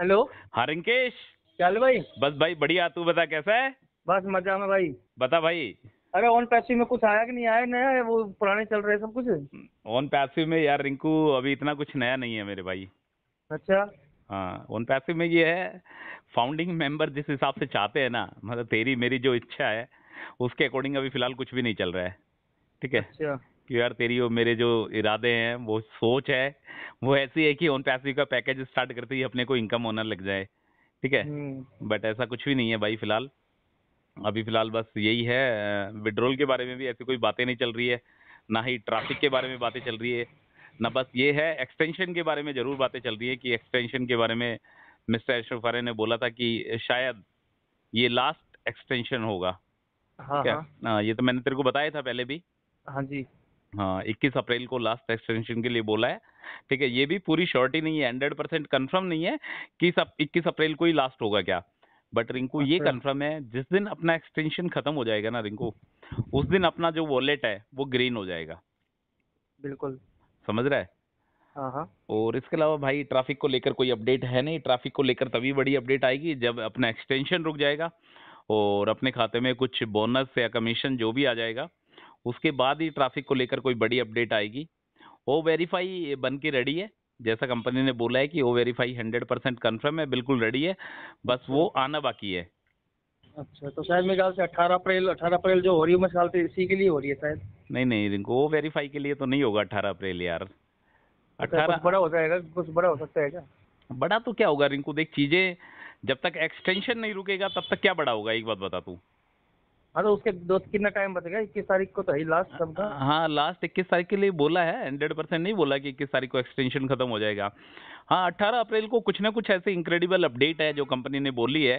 Hello हाँ रिंकेश चल भाई बस भाई बढ़िया तू बता कैसा है बस मजा में भाई बता भाई अरे ऑन पैसिव में कुछ आया कि नहीं आया नया है वो पुराने चल रहे सब कुछ ऑन पैसिव में यार रिंकू अभी इतना कुछ नया नहीं है मेरे भाई अच्छा हाँ ऑन पैसिव में ये है फाउंडिंग मेंबर जिस हिसाब से चाहते हैं ना मतलब तेरी मेरी जो इच्छा है उसके अकॉर्डिंग अभी फिलहाल कुछ भी नहीं चल रहा है ठीक है अच्छा कि यार तेरी और मेरे जो इरादे हैं वो सोच है वो ऐसी है कि ओन पैसिव का पैकेज स्टार्ट करते ही अपने को इनकम होना लग जाए ठीक है बट हम्म। ऐसा कुछ भी नहीं है भाई फिलहाल अभी फिलहाल बस यही है विड्रोल के बारे में भी ऐसी कोई बातें नहीं चल रही है ना ही ट्रैफिक के बारे में बातें चल रही है ना बस ये है एक्सटेंशन के बारे में ज़रूर बातें चल रही है कि एक्सटेंशन के बारे में मिस्टर एशरफारे ने बोला था कि शायद ये लास्ट एक्सटेंशन होगा हाँ, क्या? हाँ।, हाँ. ये तो मैंने तेरे को बताया था पहले भी हाँ जी हाँ 21 अप्रैल को लास्ट एक्सटेंशन के लिए बोला है ठीक है ये भी पूरी श्योरिटी नहीं है हंड्रेड परसेंट कन्फर्म नहीं है कि सब इक्कीस अप्रैल को ही लास्ट होगा क्या बट रिंकू ये कन्फर्म अच्छा। है जिस दिन अपना एक्सटेंशन खत्म हो जाएगा ना रिंकू उस दिन अपना जो वॉलेट है वो ग्रीन हो जाएगा बिल्कुल समझ रहा है हाँ, हाँ। और इसके अलावा भाई ट्रैफिक को लेकर कोई अपडेट है नहीं ट्रैफिक को लेकर तभी बड़ी अपडेट आएगी जब अपना एक्सटेंशन रुक जाएगा और अपने खाते में कुछ बोनस या कमीशन जो भी आ जाएगा उसके बाद ही ट्रैफिक को लेकर कोई बड़ी अपडेट आएगी ओ वेरीफाई बन के रेडी है जैसा कंपनी ने बोला है कि O Verify hundred percent confirm है बिल्कुल रेडी है बस वो अच्छा। आना बाकी है अच्छा तो शायद मेरे ख्याल से अठारह अप्रैल अठारह अप्रैल जो हो रही है मेरे तो इसी के लिए हो रही है शायद नहीं नहीं रिंकू ओ वेरीफाई के लिए तो नहीं होगा अठारह अप्रैल यार अच्छा, अठारह कुछ बड़ा हो जाएगा कुछ बड़ा हो सकता है क्या बड़ा तो क्या होगा रिंकू देख चीजें जब तक एक्सटेंशन नहीं रुकेगा तब तक क्या बड़ा होगा एक बात बता तू हाँ तो उसके दो कितना टाइम बचेगा इक्कीस तारीख को तो ही लास्ट सबका हाँ लास्ट हाँ, इक्कीस तारीख के लिए बोला है हंड्रेड परसेंट नहीं बोला कि इक्कीस तारीख को एक्सटेंशन खत्म हो जाएगा हाँ अट्ठारह अप्रैल को कुछ ना कुछ ऐसे इंक्रेडिबल अपडेट है जो कंपनी ने बोली है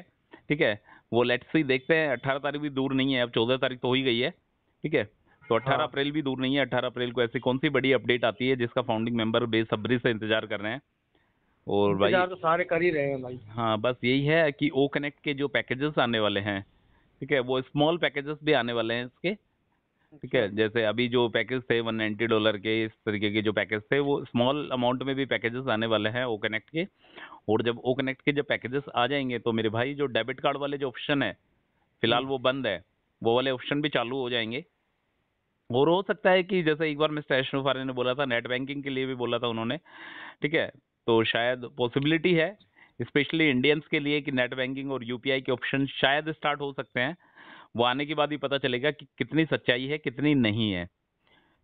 ठीक है वो लेट्स ही देखते हैं अट्ठारह तारीख भी दूर नहीं है अब चौदह तारीख तो हो ही गई है ठीक है तो अट्ठारह हाँ। अप्रैल भी दूर नहीं है अट्ठारह अप्रैल को ऐसी कौन सी बड़ी अपडेट आती है जिसका फाउंडिंग मेंबर बेसब्री से इंतजार कर रहे हैं और भाई तो सारे कर ही रहे हैं भाई हाँ बस यही है कि ओ कनेक्ट के जो पैकेजेस आने वाले हैं ठीक है वो स्मॉल पैकेजेस भी आने वाले हैं इसके ठीक है अच्छा। जैसे अभी जो पैकेज थे वन नाइन्टी डॉलर के इस तरीके के जो पैकेज थे वो स्मॉल अमाउंट में भी पैकेजेस आने वाले हैं ओ कनेक्ट के और जब ओ कनेक्ट के जब पैकेजेस आ जाएंगे तो मेरे भाई जो डेबिट कार्ड वाले जो ऑप्शन है फिलहाल हम्म। वो बंद है वो वाले ऑप्शन भी चालू हो जाएंगे और हो सकता है कि जैसे एक बार मिस्टर वैष्णो फारे ने बोला था नेट बैंकिंग के लिए भी बोला था उन्होंने ठीक है तो शायद पॉसिबिलिटी है स्पेशली इंडियंस के लिए कि नेट बैंकिंग और यूपीआई के ऑप्शन शायद स्टार्ट हो सकते हैं वो आने के बाद ही पता चलेगा कि कितनी सच्चाई है कितनी नहीं है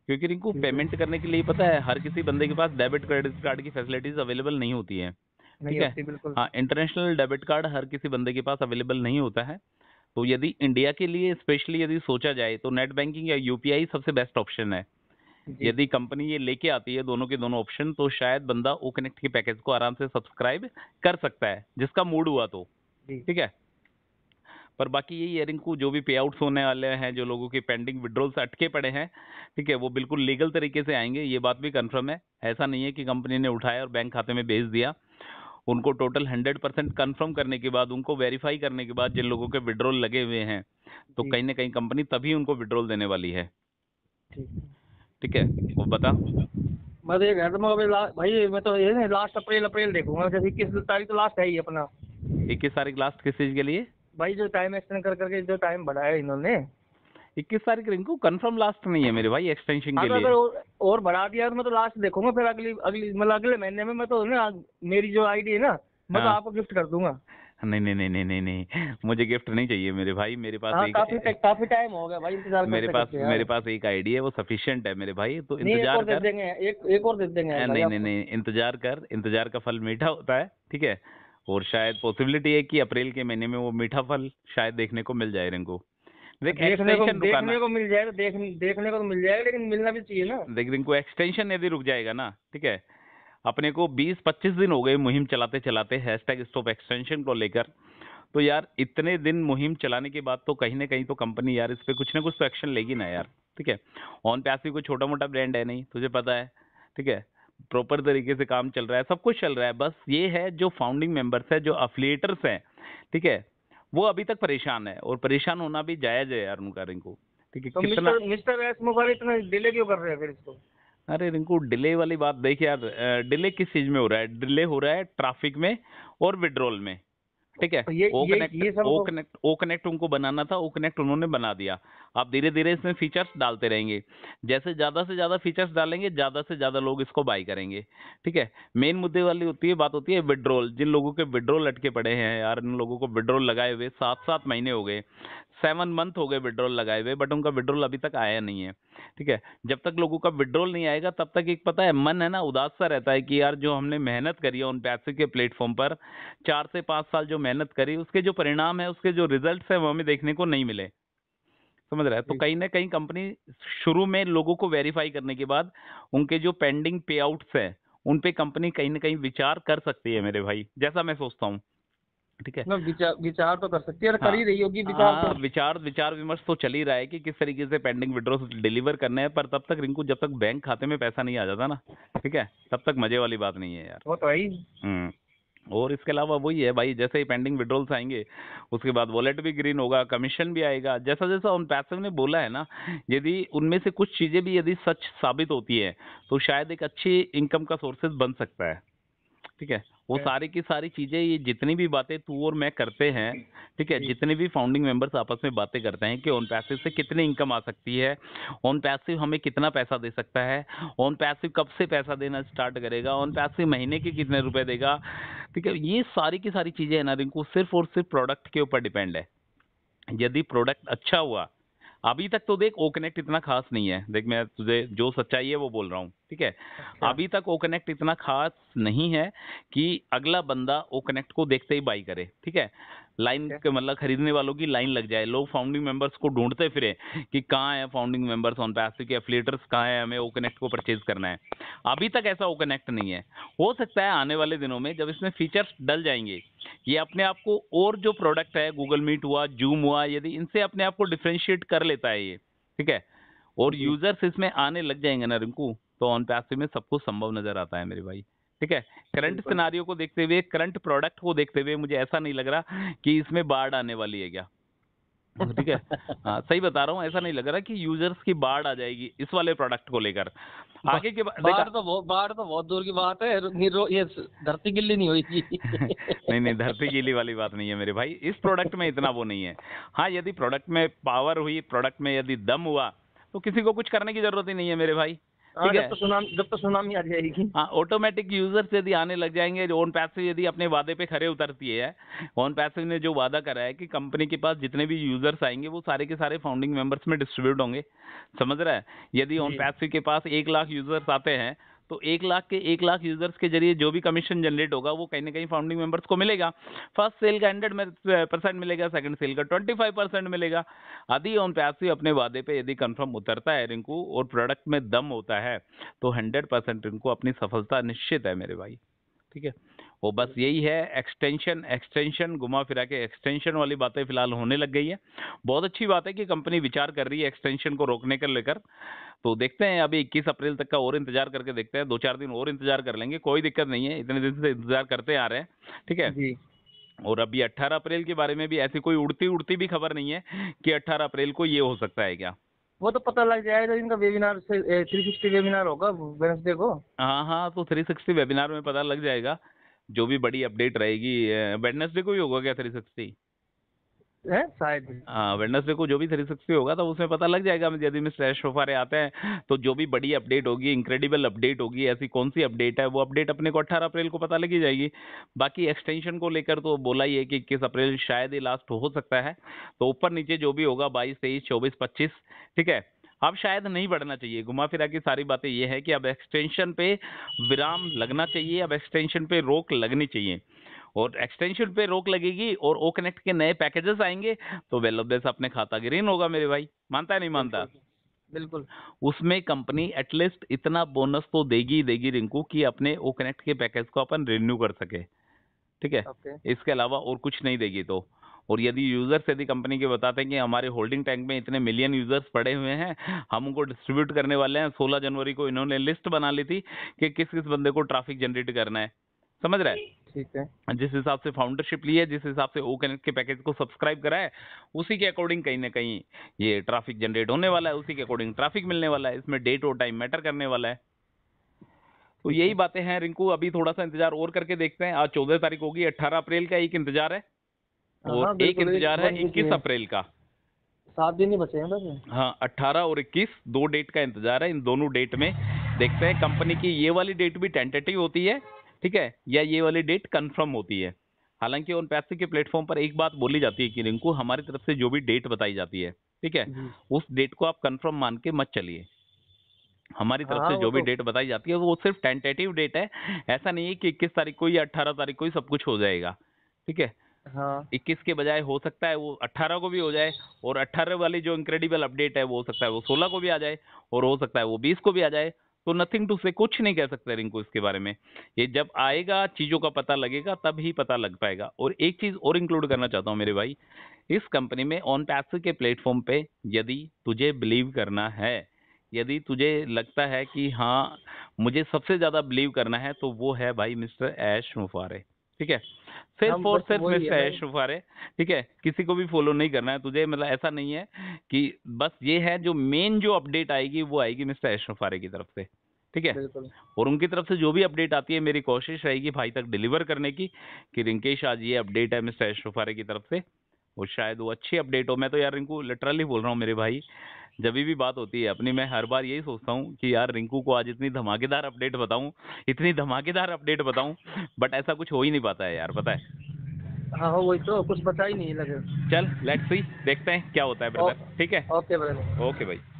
क्योंकि रिंकू पेमेंट करने के लिए पता है हर किसी बंदे के पास डेबिट क्रेडिट कार्ड की फैसिलिटीज अवेलेबल नहीं होती है ठीक है हाँ इंटरनेशनल डेबिट कार्ड हर किसी बंदे के पास अवेलेबल नहीं होता है तो यदि इंडिया के लिए स्पेशली यदि सोचा जाए तो नेट बैंकिंग या यूपीआई सबसे बेस्ट ऑप्शन है यदि कंपनी ये लेके आती है दोनों के दोनों ऑप्शन तो शायद बंदा ओ कनेक्ट के पैकेज को आराम से सब्सक्राइब कर सकता है जिसका मूड हुआ तो ठीक है पर बाकी ये ईयरिंग को जो भी पे आउट होने वाले हैं जो लोगों के पेंडिंग विड्रोल्स अटके पड़े हैं ठीक है वो बिल्कुल लीगल तरीके से आएंगे ये बात भी कंफर्म है ऐसा नहीं है कि कंपनी ने उठाया और बैंक खाते में भेज दिया उनको टोटल हंड्रेड परसेंट कन्फर्म करने के बाद उनको वेरीफाई करने के बाद जिन लोगों के विड्रोल लगे हुए हैं तो कहीं ना कहीं कंपनी तभी उनको विड्रोल देने वाली है ठीक ठीक है वो बता मैं तो ये घर में अभी भाई मैं तो ये लास्ट अप्रैल अप्रैल देखूंगा जैसे इक्कीस तारीख तो लास्ट है ही अपना इक्कीस तारीख लास्ट किस चीज के लिए भाई जो टाइम एक्सटेंड कर करके जो टाइम बढ़ाया इन्होंने इक्कीस तारीख रिंकू कंफर्म लास्ट नहीं है मेरे भाई एक्सटेंशन के हाँ, तो लिए अगर और बढ़ा दिया तो मैं तो लास्ट देखूंगा फिर अगली अगली मतलब अगले महीने में मैं तो ना मेरी जो आईडी है ना मैं तो हाँ। आपको गिफ्ट कर दूंगा नहीं नहीं नहीं नहीं नहीं मुझे गिफ्ट नहीं चाहिए मेरे भाई मेरे पास हाँ, एक काफी काफी टाइम हो गया भाई इंतजार मेरे पास मेरे पास एक आईडी है वो सफिशिएंट है मेरे भाई तो इंतजार कर देंगे एक एक और दे देंगे नहीं नहीं नहीं, इंतजार कर इंतजार का फल मीठा होता है ठीक है और शायद पॉसिबिलिटी है कि अप्रैल के महीने में वो मीठा फल शायद देखने को मिल जाए रिंकू देख देखने को देखने को मिल जाएगा देखने को तो मिल जाएगा लेकिन मिलना भी चाहिए ना देख रिंकू एक्सटेंशन यदि रुक जाएगा ना ठीक है अपने को 20-25 दिन हो गए मुहिम चलाते चलाते हैशटैग स्टॉप एक्सटेंशन को लेकर तो यार इतने दिन मुहिम चलाने के बाद तो कहीं ना कहीं तो कंपनी यार इस पर कुछ ना कुछ तो एक्शन लेगी ना यार ठीक है ऑन प्यास भी कोई छोटा मोटा ब्रांड है नहीं तुझे पता है ठीक है प्रॉपर तरीके से काम चल रहा है सब कुछ चल रहा है बस ये है जो फाउंडिंग मेंबर्स है जो अफिलेटर्स हैं ठीक है वो अभी तक परेशान है और परेशान होना भी जायज है यार उनका को ठीक है तो कितना मिस्टर मिस्टर इतना डिले क्यों कर रहे हैं फिर इसको अरे रिंकू डिले वाली बात देखिए यार डिले किस चीज़ में हो रहा है डिले हो रहा है ट्रैफिक में और विड्रॉल में ठीक है तो ये, O Connect O Connect O Connect उनको बनाना था ओ कनेक्ट उन्होंने बना दिया आप धीरे धीरे इसमें फीचर्स डालते रहेंगे जैसे ज़्यादा से ज़्यादा फीचर्स डालेंगे ज़्यादा से ज़्यादा लोग इसको बाई करेंगे ठीक है मेन मुद्दे वाली होती है बात होती है विड्रोल जिन लोगों के विड्रोल लटके पड़े हैं यार इन लोगों को विड्रोल लगाए हुए सात सात महीने हो गए सेवन मंथ हो गए विड्रोल लगाए हुए बट उनका विड्रोल अभी तक आया नहीं है ठीक है जब तक लोगों का विड्रोल नहीं आएगा तब तक एक पता है मन है ना उदास सा रहता है कि यार जो हमने मेहनत करी है उन पैसे के प्लेटफॉर्म पर चार से पाँच साल जो मेहनत करी उसके जो परिणाम है उसके जो रिजल्ट है वो हमें देखने को नहीं मिले समझ रहे है तो कहीं ना कहीं कंपनी शुरू में लोगों को वेरीफाई करने के बाद उनके जो पेंडिंग पे आउट्स है उन पे कंपनी कहीं ना कहीं विचार कर सकती है मेरे भाई जैसा मैं सोचता हूँ ठीक है विचार विचार तो कर सकती है कर ही हाँ। रही होगी विचार तो। हाँ, तो। विचार विचार विमर्श तो चल ही रहा है कि किस तरीके से पेंडिंग विड्रोस डिलीवर करने हैं पर तब तक रिंकू जब तक बैंक खाते में पैसा नहीं आ जाता ना ठीक है तब तक मजे वाली बात नहीं है यार वो तो है ही हम्म। और इसके अलावा वही है भाई जैसे ही पेंडिंग विड्रोल्स आएंगे उसके बाद वॉलेट भी ग्रीन होगा कमीशन भी आएगा जैसा जैसा उन पैसे ने बोला है ना यदि उनमें से कुछ चीज़ें भी यदि सच साबित होती है तो शायद एक अच्छी इनकम का सोर्सेज बन सकता है ठीक है वो सारी की सारी चीज़ें ये जितनी भी बातें तू और मैं करते हैं ठीक है जितने भी फाउंडिंग मेंबर्स आपस में बातें करते हैं कि ऑन पैसिव से कितनी इनकम आ सकती है ऑन पैसिव हमें कितना पैसा दे सकता है ऑन पैसिव कब से पैसा देना स्टार्ट करेगा ऑन पैसिव महीने के कितने रुपए देगा ठीक है ये सारी की सारी चीज़ें है ना रिंकू सिर्फ और सिर्फ प्रोडक्ट के ऊपर डिपेंड है यदि प्रोडक्ट अच्छा हुआ अभी तक तो देख ओकनेक्ट इतना खास नहीं है देख मैं तुझे जो सच्चाई है वो बोल रहा हूँ ठीक है अच्छा। अभी तक ओकनेक्ट इतना खास नहीं है कि अगला बंदा ओकनेक्ट को देखते ही बाई करे ठीक है लाइन के मतलब खरीदने वालों की लाइन लग जाए लोग फाउंडिंग मेंबर्स को ढूंढते फिरे कि कहाँ है फाउंडिंग मेंबर्स ऑन पैसे के एफिलेटर्स कहाँ है हमें ओ कनेक्ट को परचेज करना है अभी तक ऐसा ओ कनेक्ट नहीं है हो सकता है आने वाले दिनों में जब इसमें फीचर्स डल जाएंगे ये अपने आप को और जो प्रोडक्ट है गूगल मीट हुआ जूम हुआ यदि इनसे अपने आप को डिफ्रेंशिएट कर लेता है ये ठीक है और यूजर्स इसमें आने लग जाएंगे ना रिंकू तो ऑन पैसे में सब कुछ संभव नजर आता है मेरे भाई ठीक है करंट सिनारियों को देखते हुए करंट प्रोडक्ट को देखते हुए मुझे ऐसा नहीं लग रहा कि इसमें बाढ़ आने वाली है क्या ठीक है हाँ सही बता रहा हूँ ऐसा नहीं लग रहा कि यूजर्स की बाढ़ आ जाएगी इस वाले प्रोडक्ट को लेकर आगे के बाढ़ तो बाढ़ तो बहुत दूर की बात है ये धरती गिल्ली नहीं हुई नहीं नहीं धरती गिल्ली वाली बात नहीं है मेरे भाई इस प्रोडक्ट में इतना वो नहीं है हाँ यदि प्रोडक्ट में पावर हुई प्रोडक्ट में यदि दम हुआ तो किसी को कुछ करने की जरूरत ही नहीं है मेरे भाई जब तो सुनामी जब तो सुनामी आ जाएगी हाँ ऑटोमेटिक यूजर्स यदि आने लग जाएंगे ओन पैसे यदि अपने वादे पे खड़े उतरती है ओन पैसे ने जो वादा करा है कि कंपनी के पास जितने भी यूजर्स आएंगे वो सारे के सारे फाउंडिंग मेंबर्स में डिस्ट्रीब्यूट होंगे समझ रहा है यदि ओन पैसे के पास एक लाख यूजर्स आते हैं तो एक लाख के एक लाख यूजर्स के जरिए जो भी कमीशन जनरेट होगा वो कहीं ना कहीं फाउंडिंग मेंबर्स को मिलेगा फर्स्ट सेल का हंड्रेड परसेंट मिलेगा सेकंड सेल का ट्वेंटी फाइव परसेंट मिलेगा आदि ओम प्यासी अपने वादे पे यदि कंफर्म उतरता है रिंकू और प्रोडक्ट में दम होता है तो हंड्रेड परसेंट रिंकू अपनी सफलता निश्चित है मेरे भाई ठीक है वो बस यही है एक्सटेंशन एक्सटेंशन घुमा फिरा के एक्सटेंशन वाली बातें फिलहाल होने लग गई है बहुत अच्छी बात है कि कंपनी विचार कर रही है एक्सटेंशन को रोकने का लेकर तो देखते हैं अभी इक्कीस अप्रैल तक का और इंतजार करके देखते हैं दो चार दिन और इंतजार कर लेंगे कोई दिक्कत नहीं है इतने दिन से इंतजार करते आ रहे हैं ठीक है जी और अभी 18 अप्रैल के बारे में भी ऐसी कोई उड़ती उड़ती भी खबर नहीं है कि 18 अप्रैल को ये हो सकता है क्या वो तो पता लग जाएगा तो इनका वेबिनार से थ्री सिक्सटी वेबिनार होगा वेनसडे को हाँ हाँ तो थ्री सिक्सटी वेबिनार में पता लग जाएगा जो भी बड़ी अपडेट रहेगी वेडनेसडे को ही होगा क्या थ्री सिक्सटी शायद हाँ वेडनेसडे को जो भी थ्री सिक्सटी होगा तो उसमें पता लग जाएगा यदि मिस्टर शोफारे आते हैं तो जो भी बड़ी अपडेट होगी इंक्रेडिबल अपडेट होगी ऐसी कौन सी अपडेट है वो अपडेट अपने को अट्ठारह अप्रैल को पता लगी जाएगी बाकी एक्सटेंशन को लेकर तो बोला ही है कि इक्कीस अप्रैल शायद ही लास्ट हो सकता है तो ऊपर नीचे जो भी होगा बाईस तेईस चौबीस पच्चीस ठीक है अब शायद नहीं बढ़ना चाहिए घुमा फिरा की सारी बातें ये है कि अब एक्सटेंशन पे विराम लगना चाहिए अब एक्सटेंशन पे रोक लगनी चाहिए और एक्सटेंशन पे रोक लगेगी और ओ कनेक्ट के नए पैकेजेस आएंगे तो वेल ऑफ दस अपने खाता ग्रीन होगा मेरे भाई मानता है नहीं मानता बिल्कुल उसमें कंपनी एटलीस्ट इतना बोनस तो देगी देगी रिंकू कि अपने ओ कनेक्ट के पैकेज को अपन रिन्यू कर सके ठीक है okay. इसके अलावा और कुछ नहीं देगी तो और यदि यूज़र्स यदि कंपनी के बताते हैं कि हमारे होल्डिंग टैंक में इतने मिलियन यूज़र्स पड़े हुए हैं हम उनको डिस्ट्रीब्यूट करने वाले हैं सोलह जनवरी को इन्होंने लिस्ट बना ली थी कि किस किस बंदे को ट्रैफिक जनरेट करना है समझ रहा है ठीक है जिस हिसाब से फाउंडरशिप ली है जिस हिसाब से ओ कनेक्ट के पैकेज को सब्सक्राइब करा है उसी के अकॉर्डिंग कहीं ना कहीं ये ट्रैफिक जनरेट होने वाला है उसी के अकॉर्डिंग ट्रैफिक मिलने वाला है इसमें डेट और टाइम मैटर करने वाला है तो यही बातें हैं रिंकू अभी थोड़ा सा इंतजार और करके देखते हैं आज चौदह तारीख होगी अट्ठारह अप्रैल का एक इंतजार है और हाँ, एक इंतजार है इक्कीस अप्रैल का सात दिन ही बचे हैं बस हाँ अट्ठारह और इक्कीस दो डेट का इंतजार है इन दोनों डेट में देखते हैं कंपनी की ये वाली डेट भी टेंटेटिव होती है ठीक है या ये वाली डेट कंफर्म होती है हालांकि उन पैसे के प्लेटफॉर्म पर एक बात बोली जाती है कि रिंकू हमारी तरफ से जो भी डेट बताई जाती है ठीक है उस डेट को आप कंफर्म मान के मत चलिए हमारी तरफ हाँ, से जो भी डेट तो- बताई जाती है वो सिर्फ टेंटेटिव डेट है ऐसा नहीं है कि इक्कीस तारीख को या अट्ठारह तारीख को ही सब कुछ हो जाएगा ठीक है हाँ इक्कीस के बजाय हो सकता है वो अट्ठारह को भी हो जाए और अट्ठारह वाली जो इनक्रेडिबल अपडेट है वो हो सकता है वो सोलह को भी आ जाए और हो सकता है वो बीस को भी आ जाए तो नथिंग टू से कुछ नहीं कह सकते रिंकू इसके बारे में ये जब आएगा चीज़ों का पता लगेगा तब ही पता लग पाएगा और एक चीज़ और इंक्लूड करना चाहता हूँ मेरे भाई इस कंपनी में ऑन पैस के प्लेटफॉर्म पे यदि तुझे बिलीव करना है यदि तुझे लगता है कि हाँ मुझे सबसे ज़्यादा बिलीव करना है तो वो है भाई मिस्टर ऐश मुफारे ठीक है सिर्फ और सेल्फ मिस्टर है शुफारे ठीक है किसी को भी फॉलो नहीं करना है तुझे मतलब ऐसा नहीं है कि बस ये है जो मेन जो अपडेट आएगी वो आएगी मिस्टर ऐशुफारे की तरफ से ठीक है और उनकी तरफ से जो भी अपडेट आती है मेरी कोशिश रहेगी भाई तक डिलीवर करने की कि रिंकेश आज ये अपडेट है मिस्टर ऐशुफारे की तरफ से और शायद वो अच्छी अपडेट हो मैं तो यार रिंकू लिटरली बोल रहा हूँ मेरे भाई जब भी बात होती है अपनी मैं हर बार यही सोचता हूँ कि यार रिंकू को आज इतनी धमाकेदार अपडेट बताऊँ इतनी धमाकेदार अपडेट बताऊँ बट ऐसा कुछ हो ही नहीं पाता है यार पता है हाँ वही तो कुछ पता ही नहीं लगे चल लेट्स सी देखते हैं क्या होता है ब्रदर ठीक है ओके ब्रदर ओके भाई